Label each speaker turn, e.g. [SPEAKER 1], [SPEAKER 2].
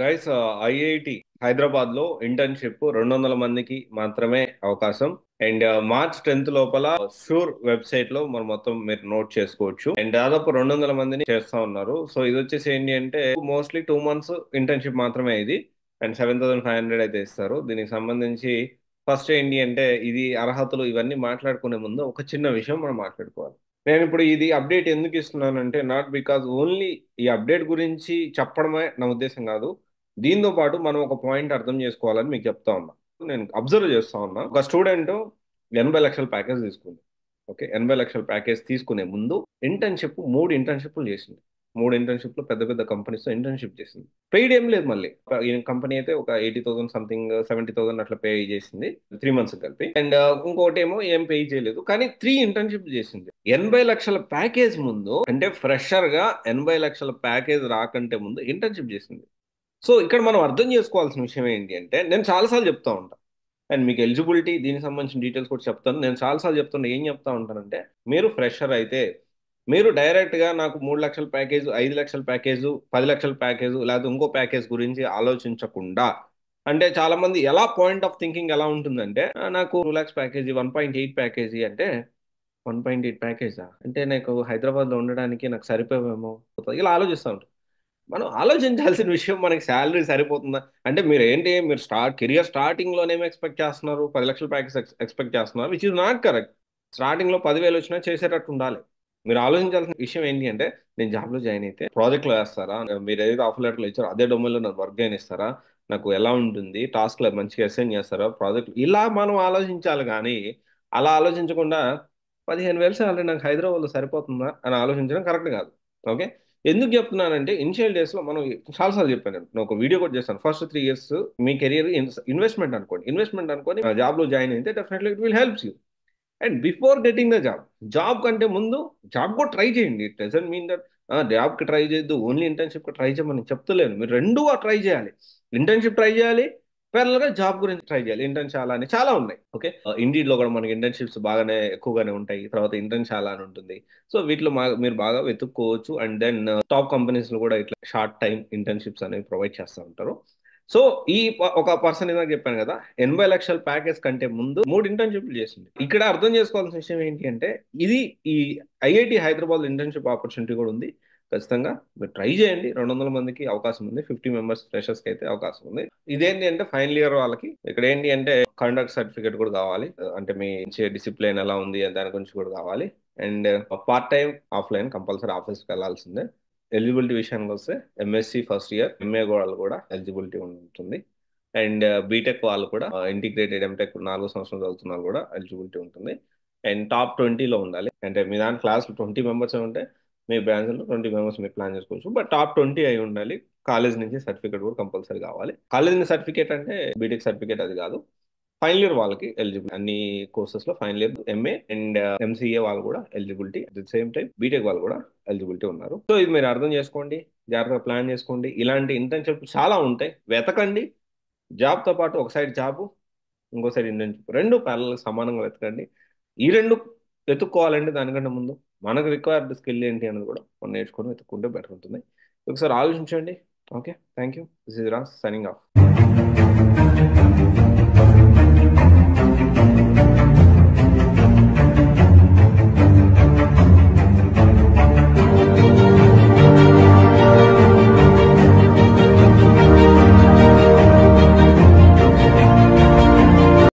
[SPEAKER 1] guys IIT Hyderabad లో internship రెండు వందల మందికి మాత్రమే అవకాశం అండ్ మార్చ్ టెన్త్ లోపల షూర్ వెబ్సైట్ లో మనం మొత్తం మీరు నోట్ చేసుకోవచ్చు అండ్ దాదాపు రెండు వందల మందిని చేస్తా ఉన్నారు సో ఇది వచ్చేసి ఏంటి అంటే మోస్ట్లీ టూ మంత్స్ ఇంటర్న్షిప్ మాత్రమే ఇది and seven thousand five hundred అయితే ఇస్తారు దీనికి సంబంధించి ఫస్ట్ ఏంటి అంటే ఇది అర్హతలు ఇవన్నీ మాట్లాడుకునే ముందు ఒక చిన్న విషయం మనం మాట్లాడుకోవాలి నేను ఇప్పుడు ఇది అప్డేట్ ఎందుకు ఇస్తున్నానంటే నాట్ బికాస్ ఓన్లీ ఈ అప్డేట్ గురించి చెప్పడమే నా ఉద్దేశం కాదు దీంతో పాటు మనం ఒక పాయింట్ అర్థం చేసుకోవాలని మీకు చెప్తా ఉన్నా నేను అబ్జర్వ్ చేస్తా ఉన్నా ఒక స్టూడెంట్ ఎనభై లక్షల ప్యాకేజ్ తీసుకుంది ఓకే ఎనభై లక్షల ప్యాకేజ్ తీసుకునే ముందు ఇంటర్న్షిప్ మూడు ఇంటర్న్షిప్లు చేసింది మూడు ఇంటర్న్షిప్లు పెద్ద పెద్ద కంపెనీస్తో ఇంటర్న్షిప్ చేసింది పెయిడ్ ఏం లేదు మళ్ళీ కంపెనీ అయితే ఒక eighty thousand something seventy thousand అట్లా పే చేసింది త్రీ మంత్స్ కలిపి అండ్ ఇంకోటి ఏమో ఏం పే చేయలేదు కానీ త్రీ ఇంటర్న్షిప్ చేసింది ఎనభై లక్షల ప్యాకేజ్ ముందు అంటే ఫ్రెషర్ గా ఎనభై లక్షల ప్యాకేజ్ రాకంటే ముందు ఇంటర్న్షిప్ చేసింది సో ఇక్కడ మనం అర్థం చేసుకోవాల్సిన విషయం ఏంటి అంటే నేను చాలాసార్లు చెప్తా ఉంటాను అండ్ మీకు ఎలిజిబిలిటీ దీనికి సంబంధించిన డీటెయిల్స్ కూడా చెప్తాను నేను చాలాసార్లు చెప్తున్నా ఏం చెప్తా ఉంటానంటే మీరు ఫ్రెషర్ అయితే మీరు డైరెక్ట్గా నాకు మూడు లక్షల ప్యాకేజ్ ఐదు లక్షల ప్యాకేజు పది లక్షల ప్యాకేజు లేకపోతే ఇంకో ప్యాకేజ్ గురించి ఆలోచించకుండా అంటే చాలా మంది ఎలా పాయింట్ ఆఫ్ థింకింగ్ ఎలా ఉంటుందంటే నాకు two lakhs package one point eight package అంటే వన్ పాయింట్ ఎయిట్ ప్యాకేజా అంటే నాకు హైదరాబాద్లో ఉండడానికి నాకు సరిపోయేమో ఇలా ఆలోచిస్తూ ఉంటాను మనం ఆలోచించాల్సిన విషయం మనకి శాలరీ సరిపోతుందా అంటే మీరు ఏంటి మీరు స్టార్ట్ కెరియర్ ఏమి ఎక్స్పెక్ట్ చేస్తున్నారు పది లక్షల ప్యాకేజ్ ఎక్స్పెక్ట్ చేస్తున్నారు విచ్ ఇస్ నాట్ కరెక్ట్ స్టార్టింగ్లో పదివేలు వచ్చినా చేసేటట్టు ఉండాలి మీరు ఆలోచించాల్సిన విషయం ఏంటి అంటే నేను జాబ్లో జాయిన్ అయితే ప్రాజెక్ట్లో వేస్తారా మీరు ఏదైతే ఆఫర్ లెటర్లో ఇచ్చారో అదే డొమైన్లో నాకు వర్క్ ఇస్తారా నాకు ఎలా ఉంటుంది టాస్క్లు మంచిగా అసైన్ చేస్తారా ప్రాజెక్ట్ ఇలా మనం ఆలోచించాలి కానీ అలా ఆలోచించకుండా పదిహేను వేలు సార్ నాకు హైదరాబాద్లో సరిపోతుందా అని ఆలోచించడం కరెక్ట్ కాదు ఓకే ఎందుకు చెప్తున్నానంటే ఇనిషియల్ డేస్లో మనం చాలాసార్లు చెప్పాను నేను ఒక వీడియో కూడా చేస్తాను ఫస్ట్ త్రీ ఇయర్స్ మీ కెరియర్ ఇన్వెస్ట్మెంట్ అనుకోండి ఇన్వెస్ట్మెంట్ అనుకోని జాబ్ జాబ్లో జాయిన్ అయితే definitely it will helps you and before getting the job job కంటే ముందు జాబ్ కూడా ట్రై చేయండి ఇట్ డజంట్ మీన్ దట్ జాబ్కి ట్రై చేయొద్దు ఓన్లీ ఇంటర్న్షిప్కి ట్రై చేయమని చెప్తలేను మీరు రెండు ట్రై చేయాలి ఇంటర్న్షిప్ ట్రై చేయాలి గా జాబ్ గురించి ట్రై చేయాలి ఇంటర్న్ చాలా అని చాలా ఉన్నాయి ఓకే ఇండీడ్ uh, లో కూడా మనకి ఇంటర్న్షిప్స్ బాగానే ఎక్కువగానే ఉంటాయి తర్వాత ఇంటర్న్ చాలా అని ఉంటుంది సో వీటిలో మీరు బాగా వెతుక్కోవచ్చు అండ్ దెన్ టాప్ కంపెనీస్ లో కూడా ఇట్లా షార్ట్ టైం ఇంటర్న్షిప్స్ అనేవి ప్రొవైడ్ చేస్తూ ఉంటారు సో ఈ ఒక పర్సన్ ఇందాక చెప్పాను కదా ఎనభై లక్షల ప్యాకేజ్ కంటే ముందు మూడు ఇంటర్న్షిప్లు చేసింది ఇక్కడ అర్థం చేసుకోవాల్సిన విషయం ఏంటి అంటే ఇది ఈ ఐఐటి హైదరాబాద్ ఇంటర్న్షిప్ ఆపర్చునిటీ కూడా ఉంది ఖచ్చితంగా మీరు ట్రై చేయండి రెండు వందల మందికి అవకాశం ఉంది ఫిఫ్టీ మెంబర్స్ ఫ్రెషర్స్ కి అయితే అవకాశం ఉంది ఇదేంటి అంటే ఫైనల్ ఇయర్ వాళ్ళకి ఇక్కడ ఏంటి అంటే కండక్ట్ సర్టిఫికేట్ కూడా కావాలి అంటే మీ డిసిప్లిన్ ఎలా ఉంది దాని గురించి కూడా కావాలి and part time offline compulsory ఆఫీస్కి వెళ్లాల్సిందే ఎలిజిబిలిటీ విషయానికి వస్తే ఎంఎస్సి ఫస్ట్ ఇయర్ ఎంఏ వాళ్ళు కూడా ఎలిజిబిలిటీ ఉంటుంది అండ్ బీటెక్ వాళ్ళు కూడా ఇంటిగ్రేటెడ్ ఎంటెక్ నాలుగు సంవత్సరాలు చదువుతున్న కూడా ఎలిజిబిలిటీ ఉంటుంది అండ్ టాప్ ట్వంటీలో ఉండాలి అంటే మీ దాని క్లాస్ ట్వంటీ మెంబర్స్ ఉంటే మీ బ్రాంచ్లో ట్వంటీ మెంబర్స్ మీరు ప్లాన్ చేసుకోవచ్చు బట్ టాప్ ట్వంటీ అయి ఉండాలి కాలేజ్ నుంచి సర్టిఫికేట్ కూడా కంపల్సరీ కావాలి కాలేజ్ నుంచి సర్టిఫికేట్ అంటే బీటెక్ సర్టిఫికేట్ అది కాదు ఫైనల్ ఇయర్ వాళ్ళకి ఎలిజిబిలిటీ అన్ని కోర్సెస్ లో final year MA and MCA వాళ్ళు కూడా eligibility at the same time BTech వాళ్ళు కూడా ఎలిజిబిలిటీ ఉన్నారు సో ఇది మీరు అర్థం చేసుకోండి జాగ్రత్తగా ప్లాన్ చేసుకోండి ఇలాంటి ఇంటర్న్షిప్ చాలా ఉంటాయి వెతకండి జాబ్తో పాటు ఒక సైడ్ జాబ్ ఇంకో సైడ్ ఇంటర్న్షిప్ రెండు ప్యారల్ సమానంగా వెతకండి ఈ రెండు వెతుక్కోవాలంటే దానికంటే ముందు మనకు రిక్వైర్డ్ స్కిల్ ఏంటి అనేది కూడా మనం నేర్చుకొని వెతుక్కుంటే బెటర్ ఉంటుంది ఒకసారి ఆలోచించండి okay thank you this is Ras signing of